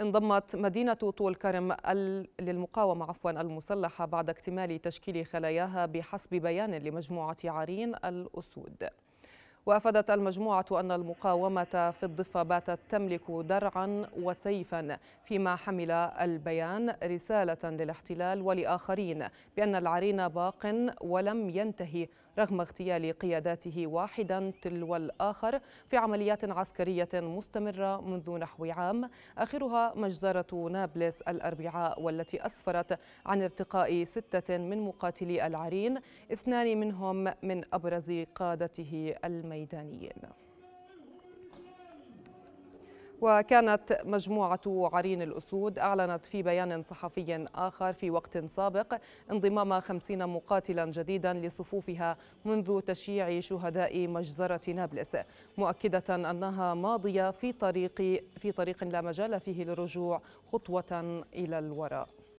انضمت مدينة طول كرم للمقاومة عفوا المسلحة بعد اكتمال تشكيل خلاياها بحسب بيان لمجموعة عارين الأسود وافادت المجموعه ان المقاومه في الضفه باتت تملك درعا وسيفا فيما حمل البيان رساله للاحتلال ولاخرين بان العرين باق ولم ينتهي رغم اغتيال قياداته واحدا تلو الاخر في عمليات عسكريه مستمره منذ نحو عام اخرها مجزره نابلس الاربعاء والتي اسفرت عن ارتقاء سته من مقاتلي العرين اثنان منهم من ابرز قادته الميت ميدانيين وكانت مجموعة عرين الأسود أعلنت في بيان صحفي آخر في وقت سابق انضمام خمسين مقاتلا جديدا لصفوفها منذ تشييع شهداء مجزرة نابلس مؤكدة أنها ماضية في طريق, في طريق لا مجال فيه للرجوع خطوة إلى الوراء